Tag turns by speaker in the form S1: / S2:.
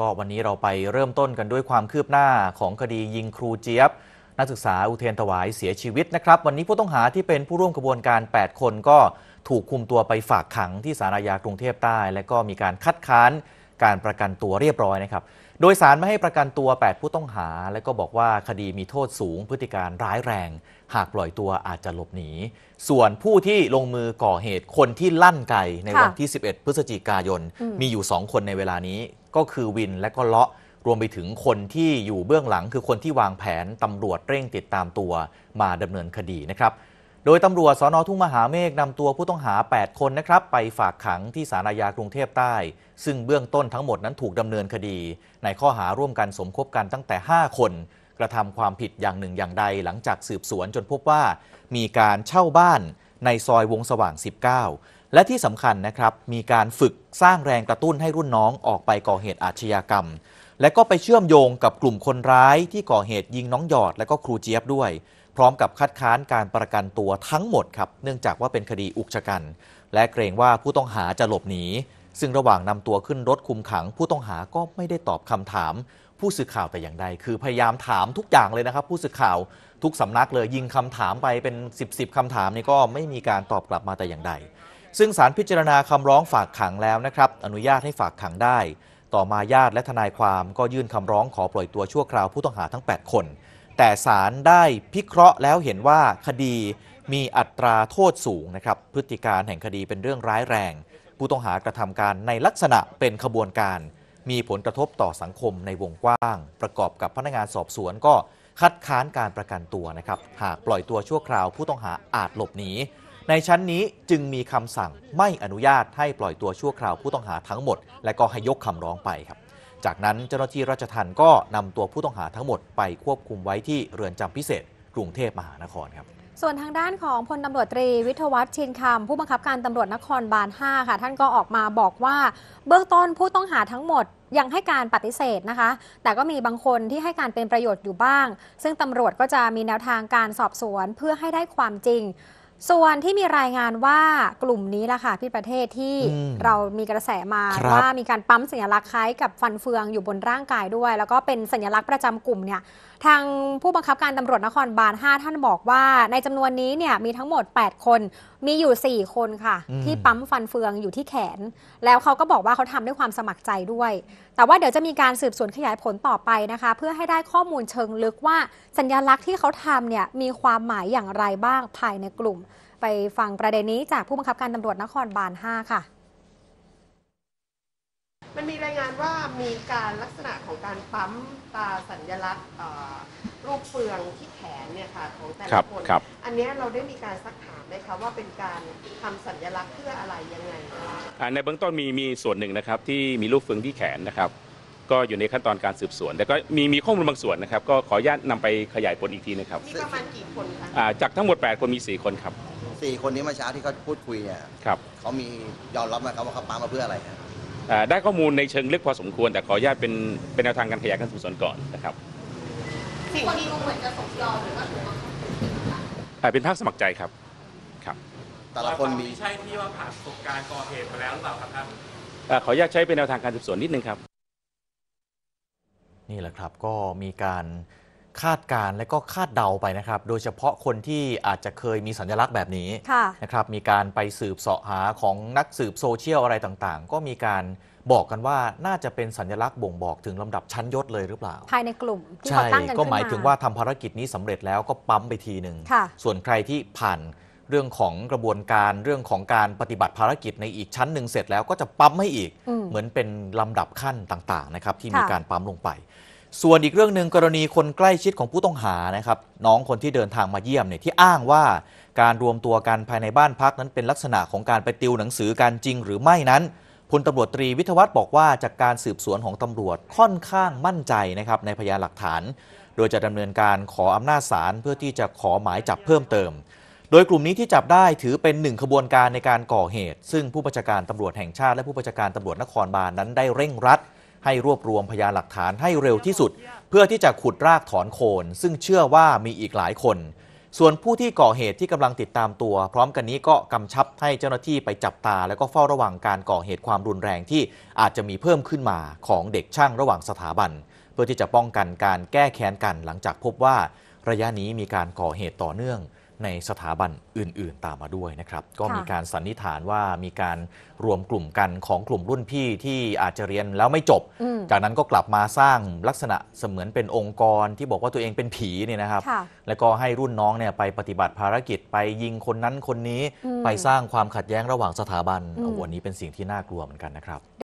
S1: ก็วันนี้เราไปเริ่มต้นกันด้วยความคืบหน้าของคดียิงครูเจี๊ยบ นักศึกษาอุเทนถวายเสียชีวิตนะครับ วันนี้ผู้ต้องหาที่เป็นผู้ร่วมกระบวนการ 8 คน ก็ถูกคุมตัวไปฝากขังที่ศาลอาญากรุงเทพใต้ และก็มีการคัดค้าน การประกันตัวเรียบร้อยนะครับ โดยสารไม่ให้ประกันตัว 8 ผู้ต้องหา และก็บอกว่าคดีมีโทษสูง พฤติการร้ายแรง หากปล่อยตัวอาจจะหลบหนีส่วนผู้ที่ลงมือก่อเหตุคนที่ลั่นไกในวันที่ 11 พฤศจิกายนมีอยู่ 2 คนในเวลานี้ก็คือวินและก็เลาะ รวมไปถึงคนที่อยู่เบื้องหลังคือคนที่วางแผนตำรวจเร่งติดตามตัวมาดำเนินคดีนะครับโดยตำรวจสอนอทุ่งมหาเมฆนำตัวผู้ต้องหา 8 คนนะครับไปฝากขังที่ศาลอาญากรุงเทพใต้ ซึ่งเบื้องต้นทั้งหมดนั้นถูกดำเนินคดี ในข้อหาร่วมกันสมคบกันตั้งแต่ 5 คน กระทำความผิดอย่างหนึ่งอย่างใดหลังจากสืบสวนจนพบว่า มีการเช่าบ้านในซอยวงสว่าง 19และที่สำคัญนะครับมีการฝึกสร้างแรงกระตุ้นให้รุ่นน้องออกไปก่อเหตุอาชญากรรม และก็ไปเชื่อมโยงกับกลุ่มคนร้าย ที่ก่อเหตุยิงน้องหยอดและก็ครูเจี๊ยบด้วย พร้อมกับคัดค้านการประกันตัวทั้งหมดครับเนื่องจากว่าเป็นคดีอุกชะกันและเกรงว่าผู้ต้องหาจะหลบหนีซึ่งระหว่างนำตัวขึ้นรถคุมขัง ผู้ต้องหาก็ไม่ได้ตอบคำถาม ผู้สื่อข่าวแต่อย่างใดคือพยายามถามทุกอย่างเลยนะครับผู้สื่อข่าวทุกสำนักเลยยิงคำถามไปเป็น 10บสคำถามนี่ก็ไม่มีการตอบกลับมาแต่อย่างใดซึ่งสารพิจารณาคำร้องฝากขังแล้วนะครับอนุญาตให้ฝากขังได้ ต่อมาญาติและทนายความก็ยื่นคำร้องขอปล่อยตัวชั่วคราว ผู้ต้องหาทั้ง 8 คน แต่ศาลได้พิเคราะห์แล้วเห็นว่าคดีมีอัตราโทษสูงนะครับ พฤติการแห่งคดีเป็นเรื่องร้ายแรง ผู้ต้องหากระทำการในลักษณะเป็นขบวนการ มีผลกระทบต่อสังคมในวงกว้าง ประกอบกับพนักงานสอบสวนก็คัดค้านการประกันตัวนะครับหากปล่อยตัวชั่วคราว ผู้ต้องหาอาจหลบหนีในชั้นนี้จึงมีคำสั่งไม่อนุญาตให้ปล่อยตัวชั่วคราวผู้ต้องหาทั้งหมด และก็ให้ยกคำร้องไปครับ จากนั้นเจ้าหน้าที่ราชทัณฑ์ก็นำตัวผู้ต้องหาทั้งหมด ไปควบคุมไว้ที่เรือนจำพิเศษ กรุงเทพมหานครครับ
S2: ส่วนทางด้านของพลตำรวจตรี วิทวัฒน์ชินคำผู้บังคับการตำรวจนครบาล5ค่ะ ท่านก็ออกมาบอกว่าเบื้องต้นผู้ต้องหาทั้งหมดยังให้การปฏิเสธนะคะ แต่ก็มีบางคนที่ให้การเป็นประโยชน์อยู่บ้าง ซึ่งตำรวจก็จะมีแนวทางการสอบสวนเพื่อให้ได้ความจริงส่วนที่มีรายงานว่ากลุ่มนี้ล่ะค่ะพี่ประเทศที่เรามีกระแสมาว่ามีการปั๊มสัญลักษณ์คล้ายกับฟันเฟืองอยู่บนร่างกายด้วย แล้วก็เป็นสัญลักษณ์ประจำกลุ่มเนี่ยทางผู้บังคับการตำรวจนครบาล5ท่านบอกว่า ในจำนวนนี้เนี่ยมีทั้งหมด 8 คนมีอยู่ 4 คนค่ะ ที่ปั๊มฟันเฟืองอยู่ที่แขน แล้วเขาก็บอกว่าเขาทำด้วยความสมัครใจด้วย แต่ว่าเดี๋ยวจะมีการสืบสวนขยายผลต่อไปนะคะเพื่อให้ได้ข้อมูลเชิงลึกว่าสัญญลักษณ์ที่เขาทำเนี่ยมีความหมายอย่างไรบ้างภายในกลุ่มไปฟังประเด็นนี้จากผู้บังคับการตำรวจนครบาล5ค่ะ
S1: มันมีรายงานว่ามีการลักษณะของการปั๊มตาสัญลักษณ์รูปเฟืองที่แขนเนี่ยค่ะของแต่ละคนคอันนี้เราได้มีการซักถามไหมคะว่าเป็นการทำสัญลักษณ์เพื่ออะไรยังไง ในเบื้องต้นมีมีส่วนหนึ่งนะครับที่มีรูปเฟืองที่แขนนะครับ ก็อยู่ในขั้นตอนการสืบสวน แต่ก็มีมีข้อมูลบางส่วนนะครับ ก็ขออนุญาตนำไปขยายผลอีกทีนะครับ มีประมาณกี่คนคะจากทั้งหมด8คนมี 4 คนครับสี่คนนี้มาช้าที่เขาพูดคุยเนี่ยครับเขามียอมรับไหมครับว่าเขาปั๊มมาเพื่ออะไรครับ ได้ข้อมูลในเชิงลึกพอสมควร แต่ขออนุญาตเป็นเป็นแนวทางการขยายการสืบสวนก่อนนะครับ สิ่งนี้ดูเหมือนจะสมยอมหรือว่าถูกังคับอเป็นภาคสมัครใจครับ ครับ แต่ละคนมีใช่ที่ว่าผ่านประสบการณ์ก่อเหตุมาแล้วหรือเปล่าครับท่านขออนุญาตใช้เป็นแนวทางการสืบสวนนิดนึงครับ นี่แหละครับก็มีการคาดการและก็คาดเดาไปนะครับโดยเฉพาะคนที่อาจจะเคยมีสัญลักษณ์แบบนี้นะครับมีการไปสืบเสาะหาของนักสืบโซเชียลอะไรต่างๆ ก็มีการบอกกันว่าน่าจะเป็นสัญลักษณ์บ่งบอกถึงลำดับชั้นยศเลยหรือเปล่า
S2: ภายในกลุ่มที่เขาตั้งกันขึ้นมาก็หมายถึงว่าท
S1: ำภารกิจนี้สำเร็จแล้วก็ปั๊มไปทีหนึ่งส่วนใครที่ผ่านเรื่องของกระบวนการเรื่องของการปฏิบัติภารกิจในอีกชั้นหนึ่งเสร็จแล้วก็จะปั๊มให้อีกเหมือนเป็นลำดับขั้นต่างๆนะครับที่มีการปั๊มลงไปส่วนอีกเรื่องหนึ่งกรณีคนใกล้ชิดของผู้ต้องหานะครับน้องคนที่เดินทางมาเยี่ยมเนี่ยที่อ้างว่าการรวมตัวกันภายในบ้านพักนั้นเป็นลักษณะของการไปติวหนังสือการจริงหรือไม่นั้นพลตำรวจตรีวิทวัฒน์บอกว่าจากการสืบสวนของตำรวจค่อนข้างมั่นใจนะครับในพยานหลักฐาน โดยจะดำเนินการขออำนาจศาลเพื่อที่จะขอหมายจับเพิ่มเติม โดยกลุ่มนี้ที่จับได้ถือเป็นหนึ่งขบวนการในการก่อเหตุ ซึ่งผู้บัญชาการตำรวจแห่งชาติและผู้บัญชาการตำรวจนครบาลนนั้นได้เร่งรัดให้รวบรวมพยานหลักฐานให้เร็วที่สุด เพื่อที่จะขุดรากถอนโคน ซึ่งเชื่อว่ามีอีกหลายคน ส่วนผู้ที่ก่อเหตุที่กำลังติดตามตัว พร้อมกันนี้ก็กำชับให้เจ้าหน้าที่ไปจับตา แล้วก็เฝ้าระวังการก่อเหตุความรุนแรงที่อาจจะมีเพิ่มขึ้นมาของเด็กช่างระหว่างสถาบัน เพื่อที่จะป้องกันการแก้แค้นกันหลังจากพบว่า ระยะนี้มีการก่อเหตุต่อเนื่องในสถาบันอื่นๆ ตามมาด้วยนะครับ ก็มีการสันนิษฐานว่ามีการรวมกลุ่มกันของกลุ่มรุ่นพี่ที่อาจจะเรียนแล้วไม่จบ จากนั้นก็กลับมาสร้างลักษณะเสมือนเป็นองค์กร ที่บอกว่าตัวเองเป็นผีเนี่ยนะครับ แล้วก็ให้รุ่นน้องเนี่ยไปปฏิบัติภารกิจ ไปยิงคนนั้นคนนี้ ไปสร้างความขัดแย้งระหว่างสถาบันอันนี้เป็นสิ่งที่น่ากลัวเหมือนกันนะครับ